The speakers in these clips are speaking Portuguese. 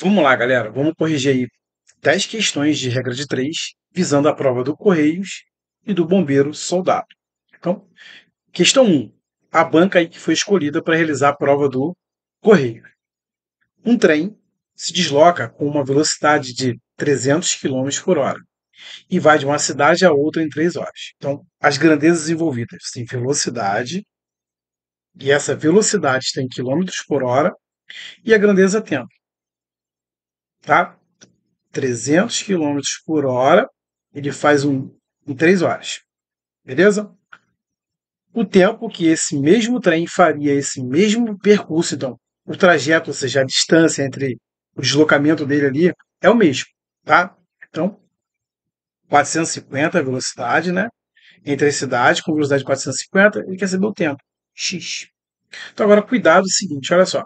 Vamos lá, galera. Vamos corrigir aí 10 questões de regra de 3, visando a prova do Correios e do Bombeiro Soldado. Então, questão 1. A banca aí que foi escolhida para realizar a prova do Correio. Um trem se desloca com uma velocidade de 300 km por hora e vai de uma cidade a outra em 3 horas. Então, as grandezas envolvidas têm velocidade, e essa velocidade tem km por hora, e a grandeza tempo tá? 300 km por hora, ele faz um, em 3 horas, beleza? O tempo que esse mesmo trem faria esse mesmo percurso, então, o trajeto, ou seja, a distância entre o deslocamento dele ali é o mesmo, tá? Então, 450 velocidade, né? Entre as cidades, com velocidade de 450, ele quer saber o tempo, x. Então, agora, cuidado, é o seguinte, olha só.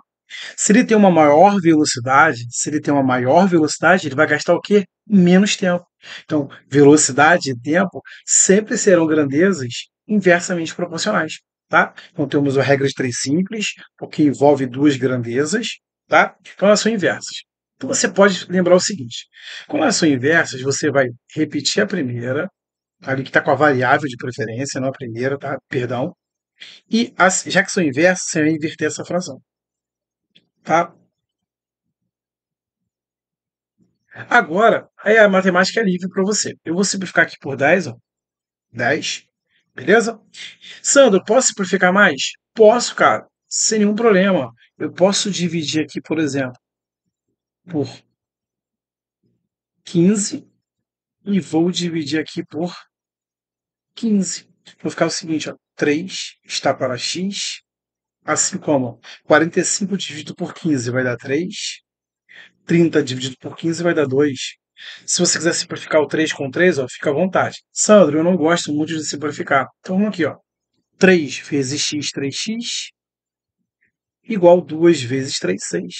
Se ele tem uma maior velocidade, se ele tem uma maior velocidade, ele vai gastar o quê? Menos tempo. Então, velocidade e tempo sempre serão grandezas inversamente proporcionais, tá? Então temos a regra de três simples, porque envolve duas grandezas, tá? Então elas são inversas. Então você pode lembrar o seguinte: quando elas são inversas, você vai repetir a primeira, tá? ali que está com a variável de preferência, não a primeira, tá? Perdão. E as, já que são inversas, você vai inverter essa fração. Tá? Agora, aí a matemática é livre para você. Eu vou simplificar aqui por 10, ó. 10. Beleza? Sandro, posso simplificar mais? Posso, cara. Sem nenhum problema. Eu posso dividir aqui, por exemplo, por 15 e vou dividir aqui por 15. Vou ficar o seguinte, ó. 3 está para x Assim como 45 dividido por 15 vai dar 3, 30 dividido por 15 vai dar 2. Se você quiser simplificar o 3 com 3, ó, fica à vontade. Sandro, eu não gosto muito de simplificar. Então vamos aqui, ó. 3 vezes x, 3x, igual 2 vezes 3, 6.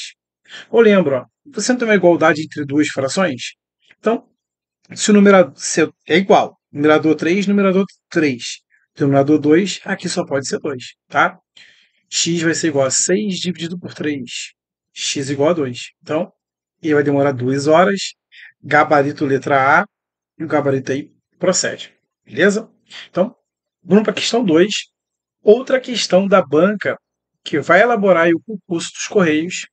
Ou lembra, você não tem uma igualdade entre duas frações? Então, se o numerador se é, é igual, numerador 3, numerador 3, denominador 2, aqui só pode ser 2, tá? x vai ser igual a 6 dividido por 3. x igual a 2. Então, ele vai demorar 2 horas. Gabarito letra A. E o gabarito aí procede. Beleza? Então, vamos para a questão 2. Outra questão da banca que vai elaborar o concurso dos Correios,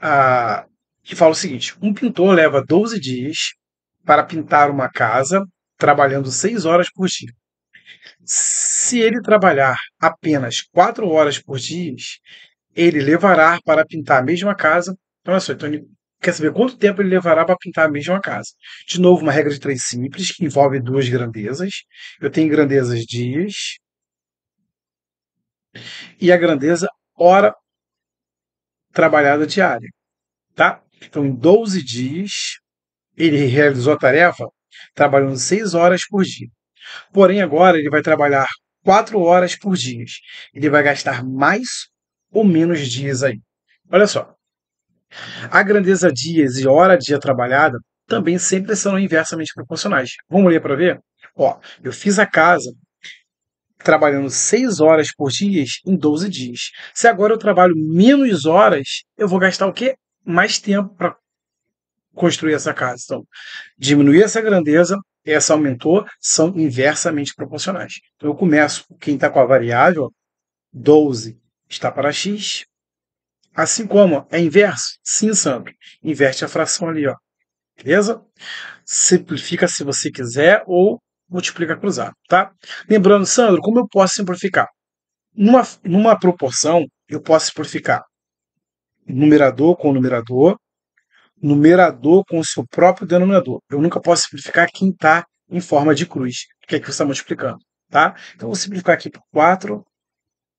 a, que fala o seguinte: um pintor leva 12 dias para pintar uma casa, trabalhando 6 horas por dia. Se ele trabalhar apenas quatro horas por dia, ele levará para pintar a mesma casa. Então, olha só, então ele quer saber quanto tempo ele levará para pintar a mesma casa. De novo, uma regra de três simples, que envolve duas grandezas. Eu tenho grandezas dias e a grandeza hora trabalhada diária. Tá? Então, em 12 dias, ele realizou a tarefa trabalhando 6 horas por dia. Porém, agora ele vai trabalhar quatro horas por dia. Ele vai gastar mais ou menos dias aí. Olha só. A grandeza dias e hora dia trabalhada também sempre são inversamente proporcionais. Vamos ler para ver? Ó, eu fiz a casa trabalhando 6 horas por dia em 12 dias. Se agora eu trabalho menos horas, eu vou gastar o quê? Mais tempo para construir essa casa. Então, diminuir essa grandeza essa aumentou, são inversamente proporcionais. Então eu começo, quem está com a variável, 12 está para x, assim como é inverso, sim, Sandro, inverte a fração ali, ó. beleza? Simplifica se você quiser ou multiplica cruzado, tá? Lembrando, Sandro, como eu posso simplificar? Numa, numa proporção, eu posso simplificar numerador com numerador, numerador com o seu próprio denominador. Eu nunca posso simplificar quem está em forma de cruz, que é que você está multiplicando. Tá? Então, eu vou simplificar aqui por 4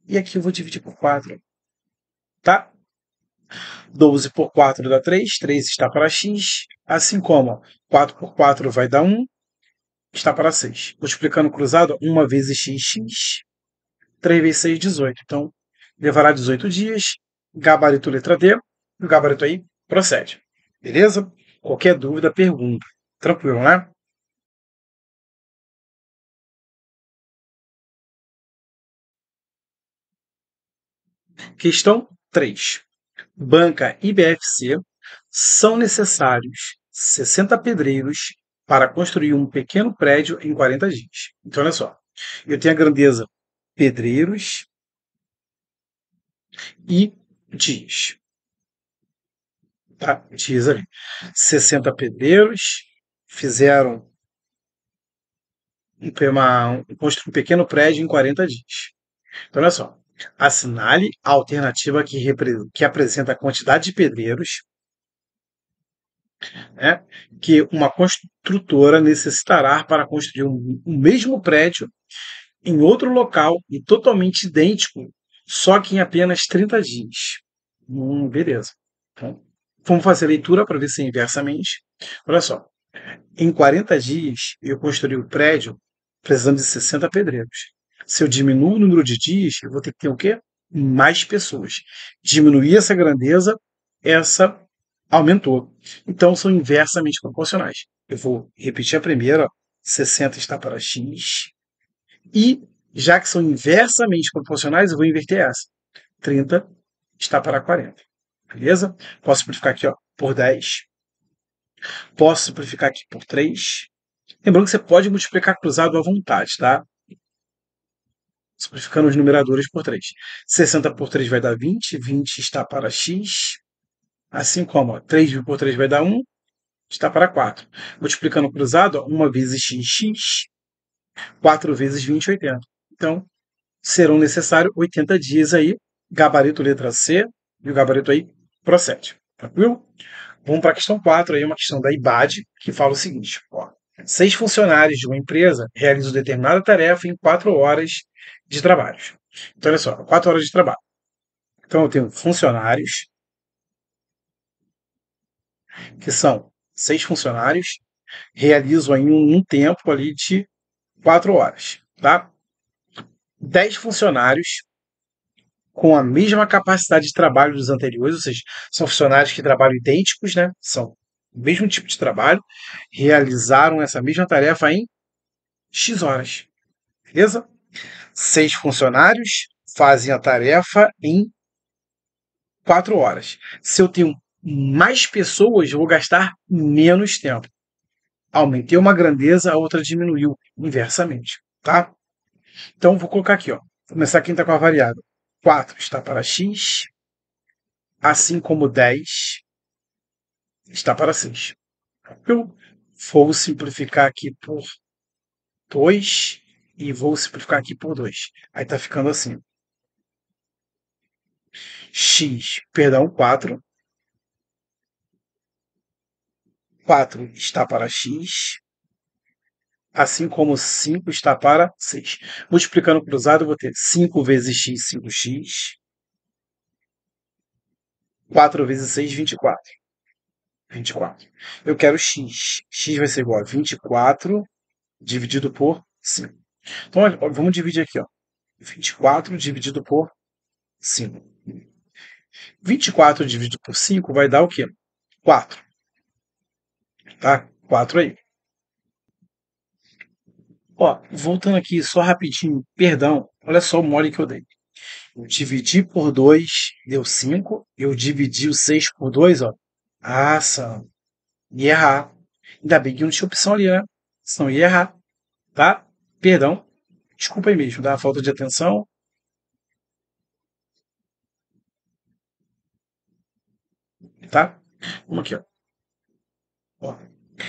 e aqui eu vou dividir por 4. Tá? 12 por 4 dá 3, 3 está para x, assim como 4 por 4 vai dar 1, está para 6. Multiplicando cruzado, 1 vezes x, x, 3 vezes 6, 18. Então, levará 18 dias, gabarito letra D, e o gabarito aí procede. Beleza? Qualquer dúvida, pergunta. Tranquilo, né? Questão 3. Banca e BFC são necessários 60 pedreiros para construir um pequeno prédio em 40 dias. Então, olha só. Eu tenho a grandeza pedreiros e dias tá, diz ali, 60 pedreiros fizeram uma, um pequeno prédio em 40 dias. Então, olha só. Assinale a alternativa que, que apresenta a quantidade de pedreiros né, que uma construtora necessitará para construir um, um mesmo prédio em outro local e totalmente idêntico, só que em apenas 30 dias. Hum, beleza. Então, Vamos fazer a leitura para ver se é inversamente. Olha só. Em 40 dias, eu construí o prédio precisando de 60 pedreiros. Se eu diminuo o número de dias, eu vou ter que ter o quê? Mais pessoas. Diminuir essa grandeza, essa aumentou. Então, são inversamente proporcionais. Eu vou repetir a primeira. 60 está para x. E, já que são inversamente proporcionais, eu vou inverter essa. 30 está para 40. Beleza? Posso simplificar aqui ó, por 10. Posso simplificar aqui por 3. Lembrando que você pode multiplicar cruzado à vontade, tá? Simplificando os numeradores por 3. 60 por 3 vai dar 20. 20 está para x. Assim como ó, 3 por 3 vai dar 1. Está para 4. Multiplicando cruzado, ó, 1 vezes x, x. 4 vezes 20, 80. Então, serão necessários 80 dias aí. Gabarito letra C, e o gabarito aí procede. Tranquilo? Tá? Vamos para a questão 4, aí, uma questão da IBAD, que fala o seguinte: ó, seis funcionários de uma empresa realizam determinada tarefa em quatro horas de trabalho. Então, olha só, quatro horas de trabalho. Então, eu tenho funcionários, que são seis funcionários, realizam em um, um tempo ali de quatro horas, tá? Dez funcionários com a mesma capacidade de trabalho dos anteriores, ou seja, são funcionários que trabalham idênticos, né? São o mesmo tipo de trabalho, realizaram essa mesma tarefa em X horas. Beleza? Seis funcionários fazem a tarefa em quatro horas. Se eu tenho mais pessoas, eu vou gastar menos tempo. Aumentei uma grandeza, a outra diminuiu inversamente, tá? Então vou colocar aqui, ó. Vou começar quem está com a variável. 4 está para x, assim como 10 está para 6. Eu vou simplificar aqui por 2 e vou simplificar aqui por 2. Aí está ficando assim. x, perdão, 4. 4 está para x, assim como 5 está para 6. Multiplicando cruzado, eu vou ter 5 vezes x, 5x. 4 vezes 6, 24. 24. Eu quero x. x vai ser igual a 24 dividido por 5. Então, ó, vamos dividir aqui. Ó. 24 dividido por 5. 24 dividido por 5 vai dar o quê? 4. Tá? 4 aí. Ó, voltando aqui só rapidinho, perdão, olha só o mole que eu dei. Eu dividi por 2, deu 5. Eu dividi o 6 por 2, ó. Ah, Sam. Ia errar. Ainda bem que não tinha opção ali, né? Senão ia errar. Tá? Perdão. Desculpa aí mesmo, dá uma falta de atenção. Tá? Vamos aqui, ó. ó.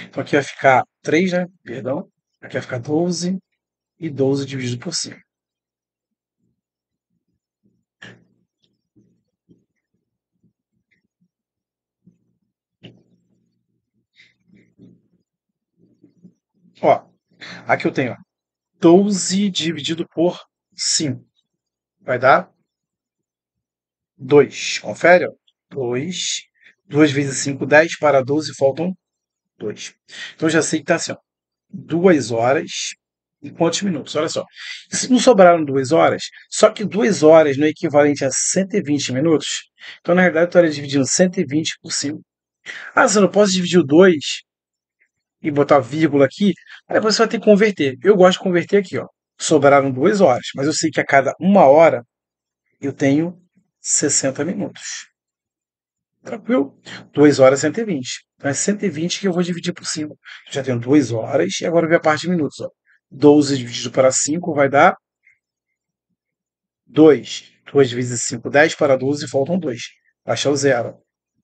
Então aqui vai ficar 3, né? Perdão. Aqui vai ficar 12 e 12 dividido por 5. Ó, aqui eu tenho ó, 12 dividido por 5. Vai dar 2. Confere, ó. 2. 2 vezes 5, 10. Para 12, faltam 2. Então, já sei que está assim, ó duas horas e quantos minutos? Olha só. Se não sobraram duas horas, só que duas horas não é equivalente a 120 minutos, então na realidade, eu estaria dividindo 120 por 5. Ah, você não posso dividir o 2 e botar vírgula aqui, aí você vai ter que converter. Eu gosto de converter aqui, ó. Sobraram duas horas, mas eu sei que a cada uma hora eu tenho 60 minutos. Tranquilo? 2 horas e 120. Então é 120 que eu vou dividir por 5. já tenho 2 horas e agora vem a parte de minutos. Ó. 12 dividido para 5 vai dar 2. 2 vezes 5, 10 para 12, faltam 2. Baixar o zero.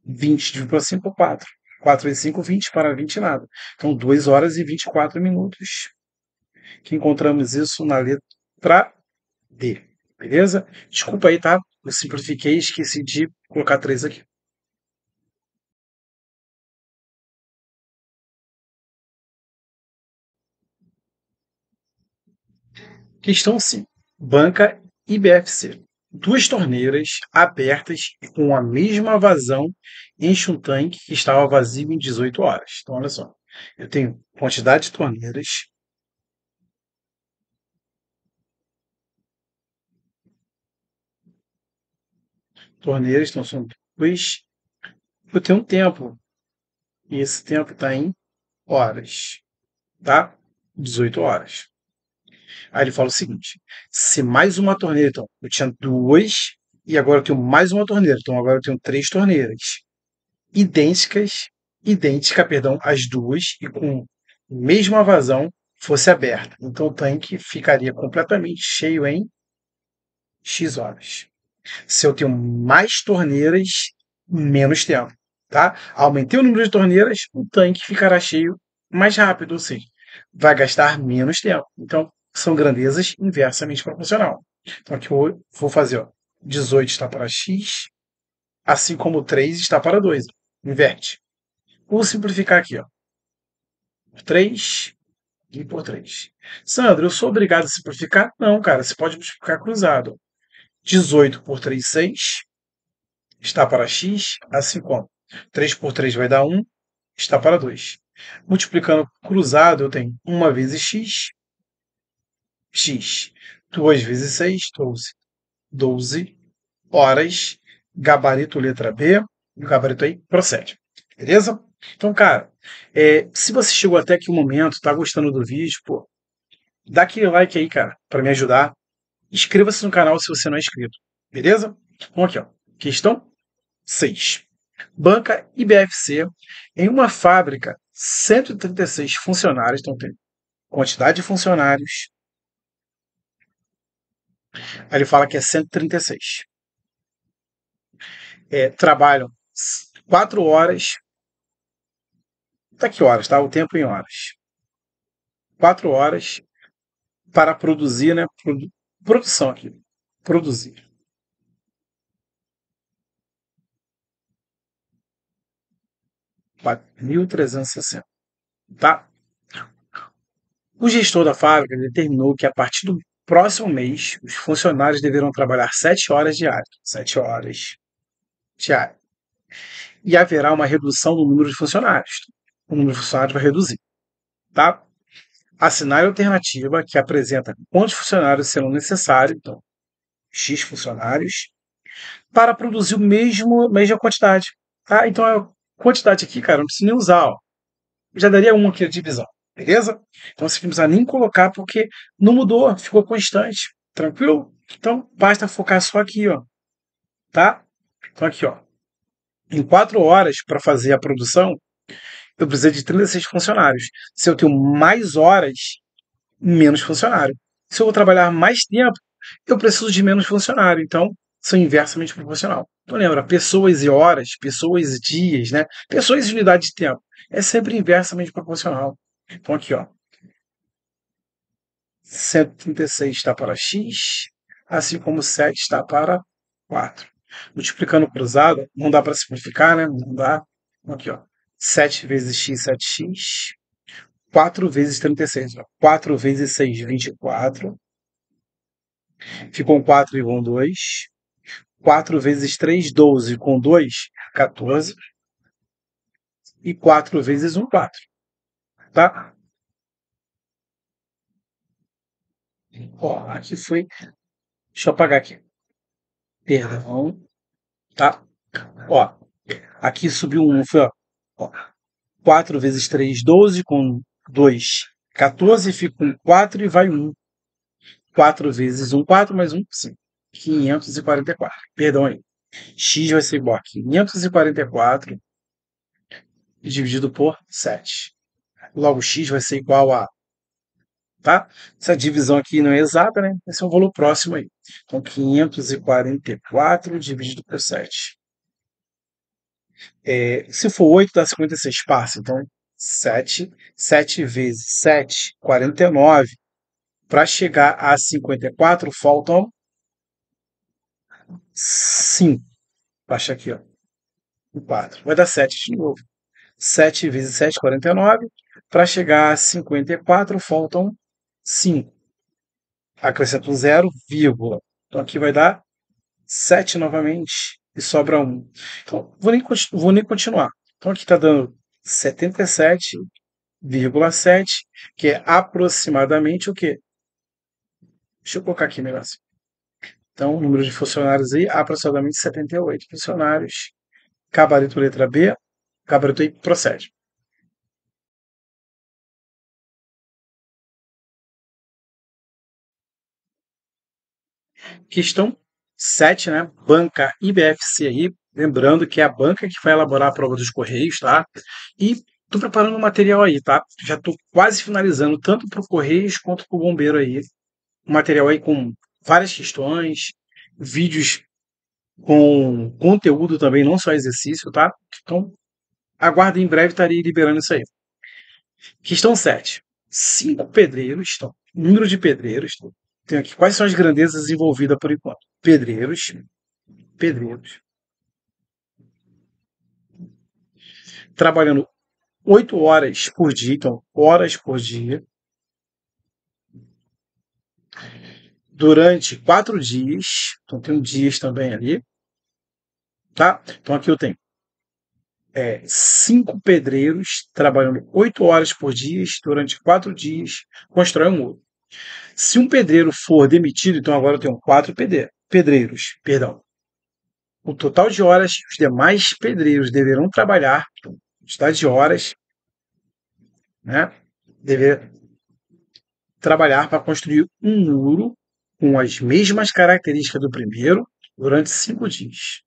20 dividido para 5, 4. 4 vezes 5, 20 para 20, nada. Então, 2 horas e 24 minutos. Que encontramos isso na letra D. Beleza? Desculpa aí, tá? Eu simplifiquei e esqueci de colocar 3 aqui. Questão 5. Banca IBFC. Duas torneiras abertas com a mesma vazão enche um tanque que estava vazio em 18 horas. Então, olha só. Eu tenho quantidade de torneiras. Torneiras, então são duas. Eu tenho um tempo. E esse tempo está em horas. Tá? 18 horas. Aí ele fala o seguinte: se mais uma torneira, então, eu tinha duas e agora eu tenho mais uma torneira, então agora eu tenho três torneiras idênticas, idêntica, perdão, as duas e com mesma vazão fosse aberta. Então o tanque ficaria completamente cheio em X horas. Se eu tenho mais torneiras, menos tempo, tá? Aumentei o número de torneiras, o tanque ficará cheio mais rápido, ou seja, vai gastar menos tempo. Então, são grandezas inversamente proporcional. Então aqui eu vou fazer, ó, 18 está para x, assim como 3 está para 2. Inverte. Vou simplificar aqui, ó. 3 e por 3. Sandro, eu sou obrigado a simplificar? Não, cara, você pode multiplicar cruzado. 18 por 3, 6, está para x, assim como 3 por 3 vai dar 1, está para 2. Multiplicando cruzado, eu tenho 1 vezes x x. 2 vezes 6, 12. 12 horas. Gabarito letra B. E o gabarito aí procede. Beleza? Então, cara, é, se você chegou até aqui o momento, tá gostando do vídeo, pô, dá aquele like aí, cara, para me ajudar. Inscreva-se no canal se você não é inscrito. Beleza? Vamos aqui, ó. Questão 6. Banca IBFC em uma fábrica, 136 funcionários, então tem quantidade de funcionários, Aí ele fala que é 136. É, trabalham 4 horas. Tá que horas, tá? O tempo em horas. 4 horas para produzir, né? Produ produção aqui. Produzir. mil trezentos e sessenta, Tá? O gestor da fábrica determinou que a partir do próximo mês, os funcionários deverão trabalhar sete horas diárias. Sete horas diárias. E haverá uma redução no número de funcionários. O número de funcionários vai reduzir. Tá? Assinale a alternativa que apresenta quantos funcionários serão necessários, então, X funcionários, para produzir o mesmo, a mesma quantidade. Tá? Então, a quantidade aqui, cara, não preciso nem usar. Ó. Já daria uma aqui a divisão. Beleza? Então você não precisa nem colocar porque não mudou, ficou constante. Tranquilo? Então basta focar só aqui, ó. Tá? Então aqui, ó. Em quatro horas para fazer a produção, eu preciso de 36 funcionários. Se eu tenho mais horas, menos funcionário. Se eu vou trabalhar mais tempo, eu preciso de menos funcionário. Então, são inversamente proporcional. Então lembra, pessoas e horas, pessoas e dias, né? Pessoas e unidade de tempo. É sempre inversamente proporcional. Então, aqui, ó. 136 está para x, assim como 7 está para 4. Multiplicando cruzado, não dá para simplificar, né? Não dá. Então, aqui, ó. 7 vezes x, 7x. 4 vezes 36, ó. 4 vezes 6, 24. Ficou um 4 igual 2. 4 vezes 3, 12. Com 2, 14. E 4 vezes 1, 4 tá? Ó, aqui foi. Deixa eu apagar aqui. Perdão. Tá? Ó, aqui subiu um, foi, ó, ó 4 vezes 3, 12, com 2, 14, fica com 4 e vai 1. 4 vezes 1, 4, mais 1, 5. 544. Perdão aí. X vai ser igual a 544 dividido por 7 logo x vai ser igual a. Tá? Essa divisão aqui não é exata, né? Esse é o valor próximo aí. Então, 544 dividido por 7. É, se for 8, dá 56 passa, Então, 7. 7 vezes 7, 49. Para chegar a 54, faltam 5. Baixa aqui, ó. 4. Vai dar 7 de novo. 7 vezes 7, 49. Para chegar a 54, faltam 5. Acrescento um zero, vírgula. Então aqui vai dar 7 novamente e sobra 1. Um. Então, vou nem, vou nem continuar. Então aqui está dando 77,7, que é aproximadamente o quê? Deixa eu colocar aqui melhor assim. Então, o número de funcionários aí, aproximadamente 78 funcionários. Gabarito letra B, gabarito aí procede. Questão 7, né? Banca IBFC aí Lembrando que é a banca que vai elaborar a prova dos Correios, tá? E tô preparando o um material aí, tá? Já tô quase finalizando, tanto para o Correios quanto para o Bombeiro aí. Um material aí com várias questões, vídeos com conteúdo também, não só exercício, tá? Então, aguardo em breve estarei liberando isso aí. Questão 7. Cinco pedreiros, então, número de pedreiros, então, tem aqui quais são as grandezas envolvidas por enquanto. Pedreiros. Pedreiros. Trabalhando oito horas por dia, então horas por dia. Durante quatro dias. Então tem um dias também ali. Tá? Então aqui eu tenho é, cinco pedreiros trabalhando oito horas por dia durante quatro dias, constrói um muro. Se um pedreiro for demitido, então agora eu tenho quatro pedreiros, perdão. O total de horas que os demais pedreiros deverão trabalhar, quantidade de horas, né, dever trabalhar para construir um muro com as mesmas características do primeiro durante cinco dias.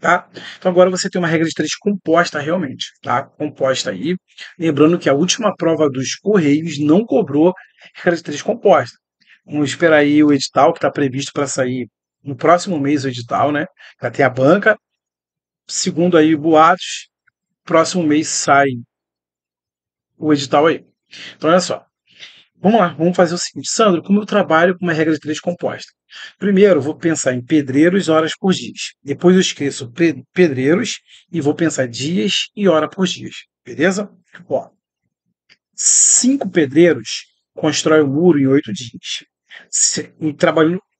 Tá? Então agora você tem uma regra de três composta realmente, tá? Composta aí. Lembrando que a última prova dos Correios não cobrou regra de três composta. Vamos esperar aí o edital que está previsto para sair no próximo mês o edital, né? Já tem a banca. Segundo aí boatos, próximo mês sai o edital aí. Então olha só, Vamos lá, vamos fazer o seguinte. Sandro, como eu trabalho com uma regra de três composta? Primeiro, eu vou pensar em pedreiros horas por dia. Depois eu esqueço pedreiros e vou pensar dias e hora por dia. Beleza? Ó, cinco pedreiros constrói o um muro em oito dias. Se,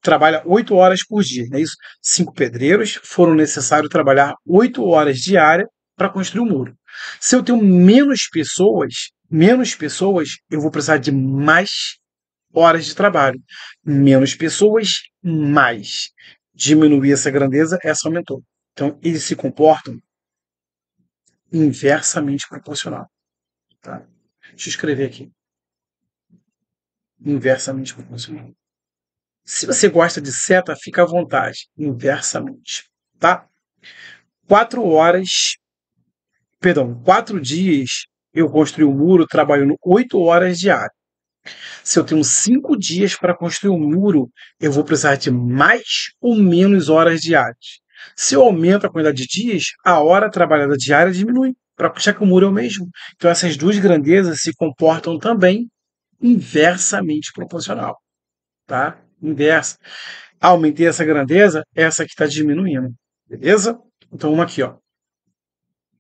trabalha oito horas por dia. Não é isso? Cinco pedreiros foram necessários trabalhar oito horas diárias para construir o um muro. Se eu tenho menos pessoas, Menos pessoas, eu vou precisar de mais horas de trabalho. Menos pessoas, mais. Diminuir essa grandeza, essa aumentou. Então, eles se comportam inversamente proporcional. Tá? Deixa eu escrever aqui. Inversamente proporcional. Se você gosta de seta, fica à vontade. Inversamente. Tá? Quatro horas. Perdão, quatro dias eu construí um muro trabalhando oito horas diárias. Se eu tenho cinco dias para construir um muro, eu vou precisar de mais ou menos horas diárias. Se eu aumento a quantidade de dias, a hora trabalhada diária diminui, para já que o muro é o mesmo. Então essas duas grandezas se comportam também inversamente proporcional. Tá? Inversa. Aumentei essa grandeza, essa aqui está diminuindo. Beleza? Então vamos aqui, ó.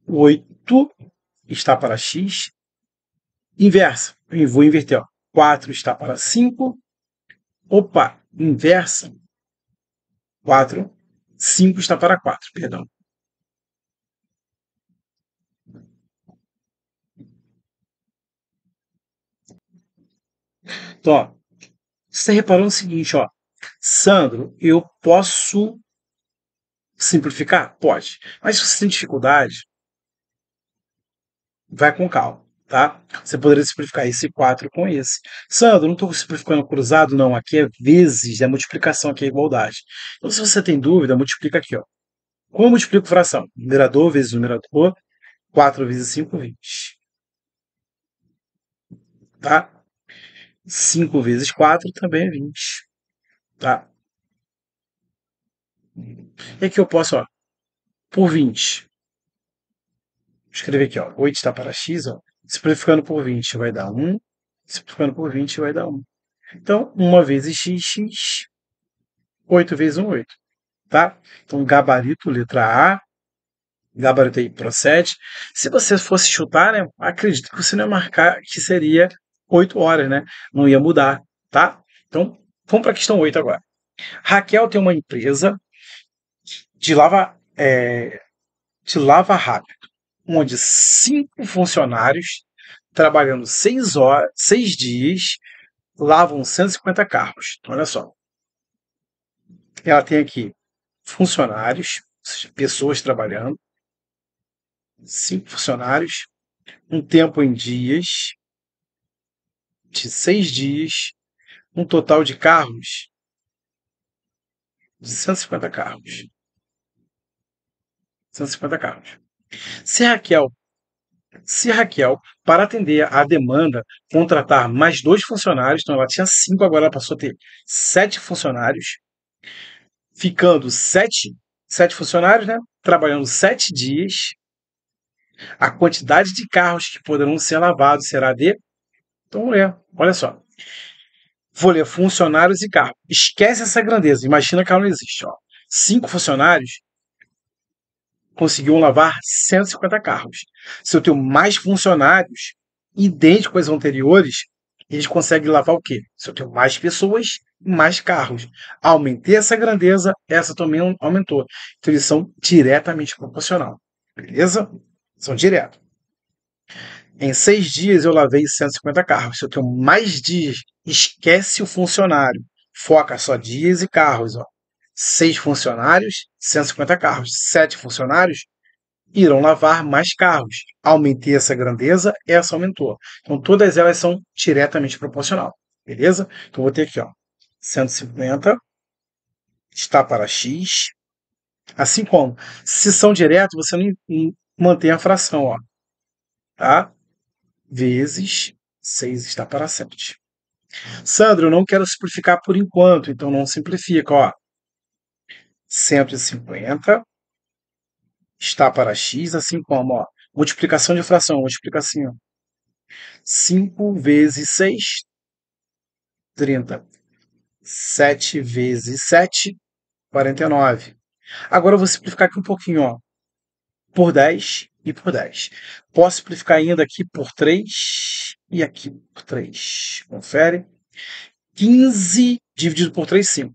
8 está para x. Inversa, eu vou inverter. Ó. 4 está para 5. Opa, inversa. 4, 5 está para 4, perdão. Então, ó, você tá reparando o seguinte, ó. Sandro, eu posso simplificar? Pode. Mas se você tem dificuldade, vai com calma, tá? Você poderia simplificar esse 4 com esse. Sandro, não estou simplificando cruzado, não. Aqui é vezes, é multiplicação, aqui é igualdade. Então, se você tem dúvida, multiplica aqui, ó. Como eu multiplico fração? Numerador vezes numerador, 4 vezes 5, 20. Tá? 5 vezes 4 também é 20. Tá? E aqui eu posso, ó, por 20 escrever aqui, ó, 8 está para x, ó, simplificando por 20 vai dar 1, simplificando por 20 vai dar 1. Então, 1 vezes x, x, 8 vezes 1, 8. Tá? Então, gabarito, letra A, gabarito aí procede. Se você fosse chutar, né, acredito que você não ia marcar que seria 8 horas, né? Não ia mudar, tá? Então, vamos para a questão 8 agora. Raquel tem uma empresa de lava, é, de lava rápido onde cinco funcionários, trabalhando seis, horas, seis dias, lavam 150 carros. Então, olha só. Ela tem aqui funcionários, pessoas trabalhando, cinco funcionários, um tempo em dias, de seis dias, um total de carros de 150 carros. 150 carros. Se Raquel, se Raquel, para atender à demanda, contratar mais dois funcionários, então ela tinha cinco, agora ela passou a ter sete funcionários, ficando sete, sete funcionários, né? Trabalhando sete dias, a quantidade de carros que poderão ser lavados será de. Então, é, olha só. Vou ler funcionários e carro. Esquece essa grandeza. Imagina que ela não existe. Ó. Cinco funcionários conseguiu lavar 150 carros. Se eu tenho mais funcionários idênticos aos anteriores, eles conseguem lavar o quê? Se eu tenho mais pessoas, mais carros. Aumentei essa grandeza, essa também aumentou. Então eles são diretamente proporcional. Beleza? São direto. Em seis dias eu lavei 150 carros. Se eu tenho mais dias, esquece o funcionário. Foca só dias e carros. Ó seis funcionários, 150 carros. Sete funcionários irão lavar mais carros. Aumentei essa grandeza, essa aumentou. Então todas elas são diretamente proporcional, beleza? Então vou ter aqui, ó, 150 está para x. Assim como, se são diretos, você não mantém a fração, ó, tá? Vezes 6 está para 7. Sandro, eu não quero simplificar por enquanto, então não simplifica, ó. 150 está para x, assim como ó, multiplicação de fração, multiplica assim. Ó, 5 vezes 6, 30. 7 vezes 7, 49. Agora eu vou simplificar aqui um pouquinho, ó, por 10 e por 10. Posso simplificar ainda aqui por 3 e aqui por 3. Confere. 15 dividido por 3, 5.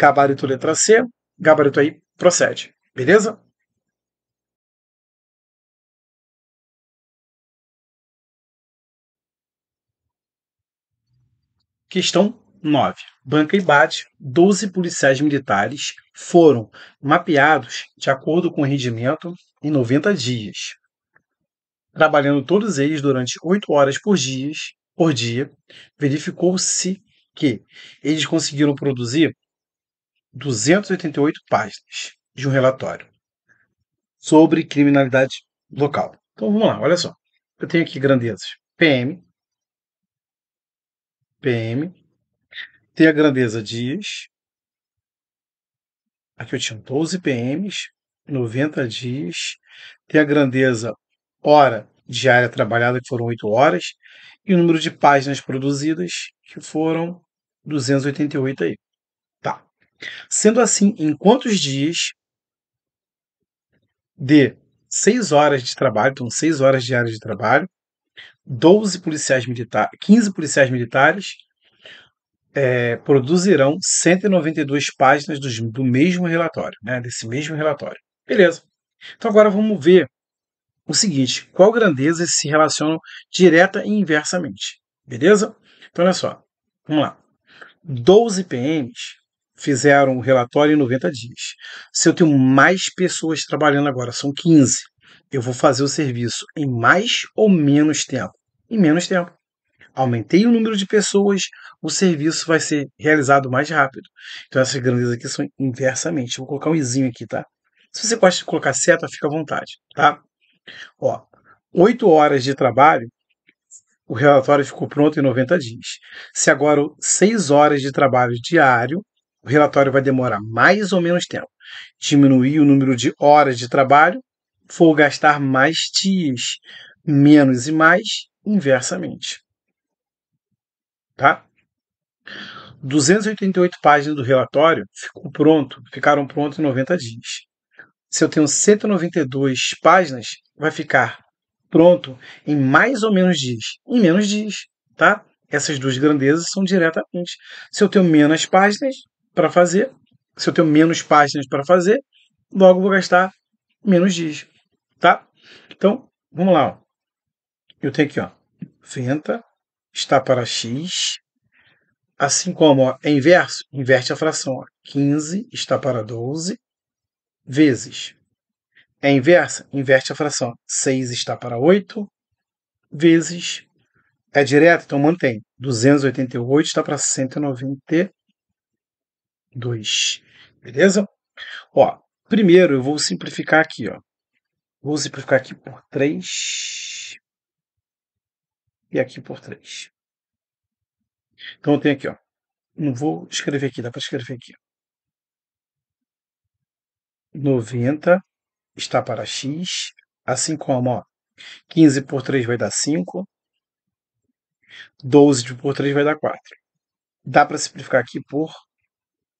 gabarito letra C, gabarito aí procede, beleza? Questão 9. Banca e Bate, 12 policiais militares foram mapeados de acordo com o rendimento em 90 dias, trabalhando todos eles durante 8 horas por dia, por dia verificou-se que eles conseguiram produzir 288 páginas de um relatório sobre criminalidade local. Então vamos lá, olha só. Eu tenho aqui grandezas PM, PM, tem a grandeza dias, aqui eu tinha 12 PMs, 90 dias, tem a grandeza hora diária trabalhada, que foram 8 horas, e o número de páginas produzidas, que foram 288 aí. Sendo assim, em quantos dias de 6 horas de trabalho, então 6 horas diárias de trabalho, 12 policiais militares, 15 policiais militares é, produzirão 192 páginas do, do mesmo relatório, né, desse mesmo relatório. Beleza. Então agora vamos ver o seguinte, qual grandeza se relacionam direta e inversamente, beleza? Então olha só, vamos lá. 12 PMs fizeram um relatório em 90 dias. Se eu tenho mais pessoas trabalhando agora, são 15, eu vou fazer o serviço em mais ou menos tempo? Em menos tempo. Aumentei o número de pessoas, o serviço vai ser realizado mais rápido. Então essas grandezas aqui são inversamente. vou colocar um izinho aqui, tá? Se você gosta de colocar seta, fica à vontade, tá? Ó, 8 horas de trabalho, o relatório ficou pronto em 90 dias. Se agora 6 horas de trabalho diário, o relatório vai demorar mais ou menos tempo. Diminuir o número de horas de trabalho, vou gastar mais dias, menos e mais, inversamente. Tá? 288 páginas do relatório ficou pronto, ficaram prontos em 90 dias. Se eu tenho 192 páginas, vai ficar pronto em mais ou menos dias, em menos dias, tá? Essas duas grandezas são diretamente. Se eu tenho menos páginas, para fazer. Se eu tenho menos páginas para fazer, logo vou gastar menos dias, tá? Então, vamos lá. Ó. Eu tenho aqui, ó, venta está para x, assim como ó, é inverso, inverte a fração. Ó, 15 está para 12 vezes. É inversa, inverte a fração. 6 está para 8 vezes. É direta, então mantém. 288 está para 190 2. Beleza? Ó, primeiro eu vou simplificar aqui, ó. Vou simplificar aqui por 3 e aqui por 3. Então eu tenho aqui, ó. Não vou escrever aqui, dá para escrever aqui. 90 está para x, assim como ó, 15 por 3 vai dar 5, 12 por 3 vai dar 4. Dá para simplificar aqui por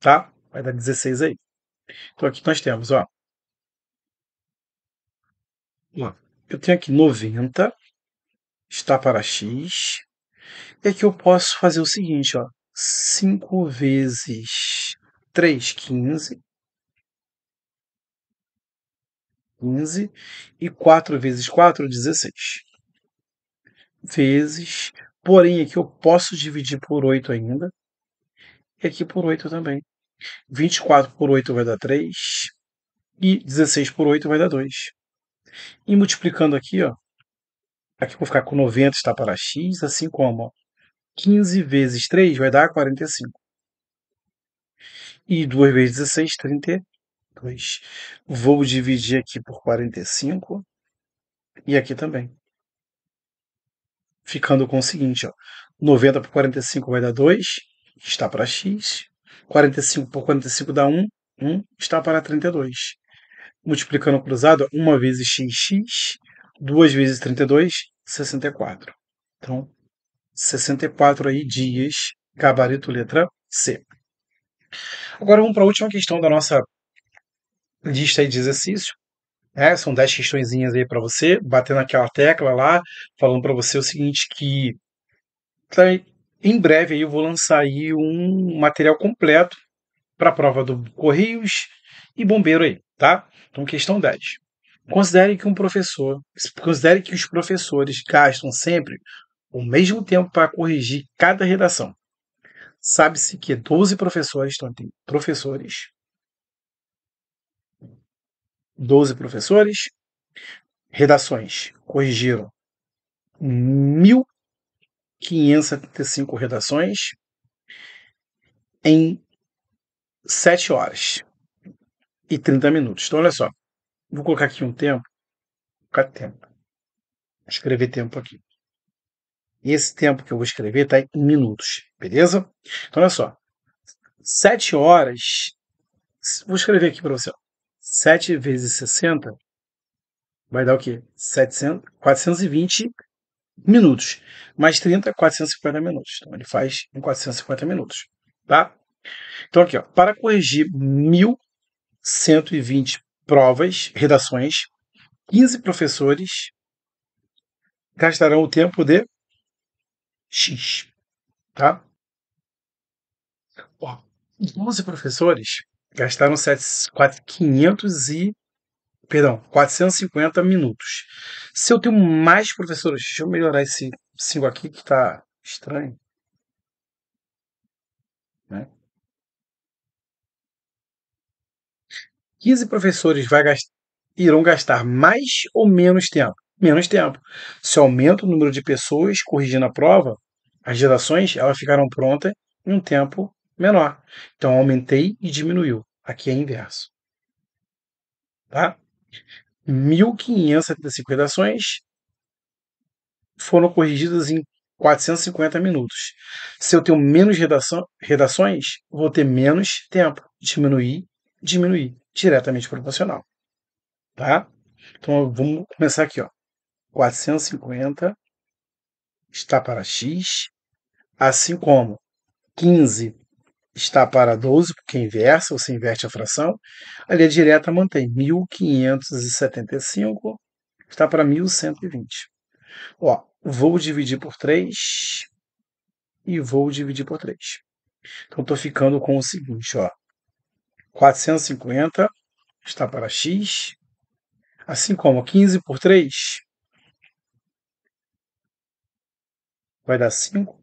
tá? Vai dar 16 aí. Então aqui nós temos, ó. ó eu tenho aqui 90, está para x. E aqui eu posso fazer o seguinte, ó. 5 vezes 3, 15. 15. E 4 vezes 4, 16. Vezes. Porém, aqui eu posso dividir por 8 ainda. E aqui por 8 também. 24 por 8 vai dar 3. E 16 por 8 vai dar 2. E multiplicando aqui, ó, aqui eu vou ficar com 90 está para x, assim como ó, 15 vezes 3 vai dar 45. E 2 vezes 16, 32. Vou dividir aqui por 45 e aqui também. Ficando com o seguinte, ó, 90 por 45 vai dar 2, está para x, 45 por 45 dá 1, 1 está para 32. Multiplicando o cruzado, 1 vezes x, x, 2 vezes 32, 64. Então, 64 aí dias, gabarito letra C. Agora vamos para a última questão da nossa lista de exercício. É, são 10 questõezinhas aí para você, batendo aquela tecla lá, falando para você o seguinte que tá em breve aí eu vou lançar aí um material completo para a prova do Correios e Bombeiro aí, tá? Então, questão 10. Considere que um professor, considere que os professores gastam sempre o mesmo tempo para corrigir cada redação. Sabe-se que 12 professores, então tem professores, 12 professores, redações corrigiram mil 575 redações em 7 horas e 30 minutos. Então, olha só, vou colocar aqui um tempo. Vou colocar tempo? Vou escrever tempo aqui. E esse tempo que eu vou escrever está em minutos, beleza? Então, olha só, 7 horas. Vou escrever aqui para você. 7 vezes 60 vai dar o quê? 700, 420 minutos. Mais 30, 450 minutos. Então, ele faz em 450 minutos. Tá? Então, aqui, ó, para corrigir 1.120 provas, redações, 15 professores gastarão o tempo de X. Tá? Ó, 12 professores gastaram 7, 4, 500 e perdão, 450 minutos. Se eu tenho mais professores, deixa eu melhorar esse 5 aqui que está estranho. Né? 15 professores vai irão gastar mais ou menos tempo? Menos tempo. Se aumenta o número de pessoas corrigindo a prova, as gerações elas ficarão prontas em um tempo menor. Então aumentei e diminuiu. Aqui é inverso. Tá? 1.575 redações foram corrigidas em 450 minutos. Se eu tenho menos redação, redações, vou ter menos tempo. Diminuir, diminuir, diretamente proporcional. Tá? Então vamos começar aqui. Ó. 450 está para x, assim como 15 está para 12, porque inversa, você inverte a fração. A linha é direta mantém 1575, está para 1120. Ó, vou dividir por 3 e vou dividir por 3. Então, estou ficando com o seguinte, ó. 450 está para x, assim como 15 por 3 vai dar 5,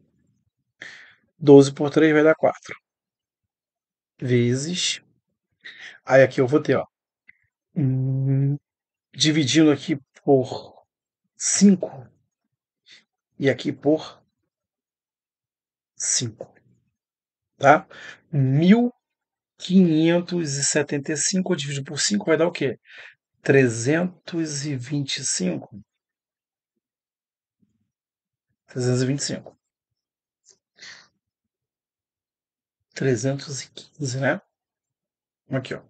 12 por 3 vai dar 4 vezes. Aí aqui eu vou ter, ó. Hum, dividindo aqui por 5 e aqui por 5. Tá? 1575 dividido por 5 vai dar o quê? 325. 325. 315, né? Aqui, ó.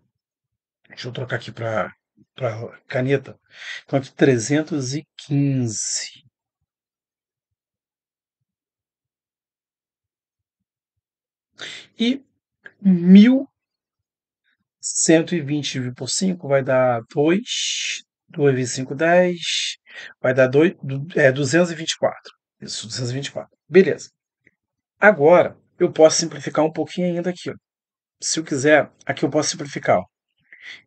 Deixa eu trocar aqui para para caneta. Então aqui 315. E 1120 dividido por 5 vai dar 2. 2 vezes 5, 10. Vai dar 2, é, 224. Isso, 224. Beleza. Agora, eu posso simplificar um pouquinho ainda aqui. Se eu quiser, aqui eu posso simplificar. Ó.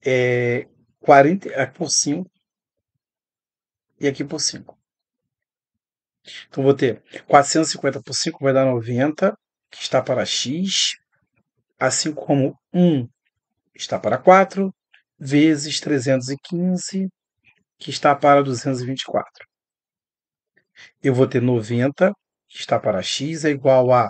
É 40 é, por 5 e aqui por 5. Então, vou ter 450 por 5 vai dar 90, que está para x, assim como 1 está para 4, vezes 315, que está para 224. Eu vou ter 90, que está para x, é igual a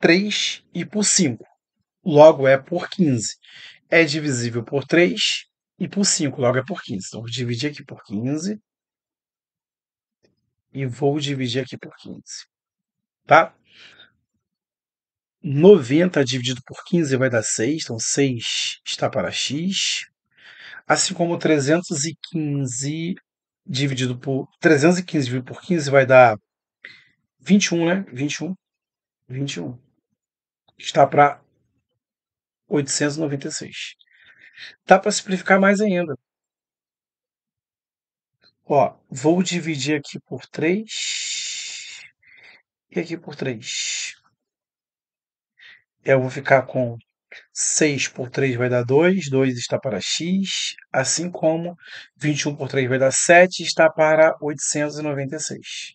3 e por 5. Logo é por 15. É divisível por 3 e por 5, logo é por 15. Então, vou dividir aqui por 15. E vou dividir aqui por 15. Tá? 90 dividido por 15 vai dar 6, então 6 está para x. Assim como 315 dividido por 315 dividido por 15 vai dar 21, né? 21. 21 está para 896. Dá para simplificar mais ainda. Ó, vou dividir aqui por 3 e aqui por 3. É, eu vou ficar com 6 por 3 vai dar 2, 2 está para x, assim como 21 por 3 vai dar 7, está para 896.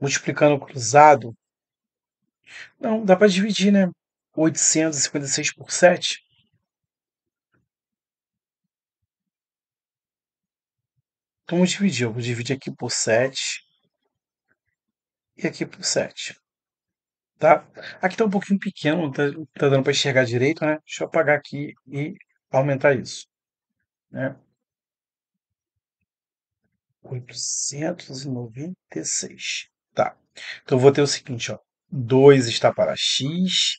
Multiplicando cruzado, não, dá para dividir, né? 856 por 7. Então, vamos dividir. Eu vou dividir aqui por 7 e aqui por 7. Tá? Aqui está um pouquinho pequeno, não tá, tá dando para enxergar direito, né? Deixa eu apagar aqui e aumentar isso. Né? 896. Tá. Então, eu vou ter o seguinte, ó. 2 está para x,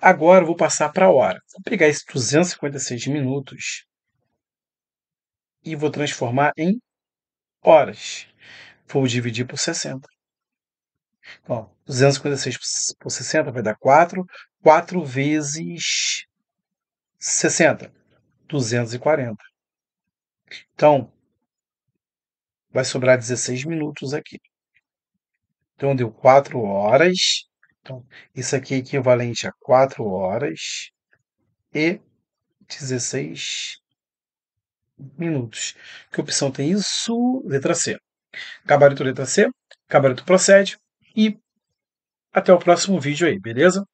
Agora eu vou passar para a hora. Vou pegar esses 256 minutos e vou transformar em horas. Vou dividir por 60. Então, 256 por 60 vai dar 4. 4 vezes 60, 240. Então, vai sobrar 16 minutos aqui. Então, deu 4 horas então, isso aqui é equivalente a 4 horas e 16 minutos. Que opção tem isso? Letra C. Gabarito letra C, gabarito procede e até o próximo vídeo aí, beleza?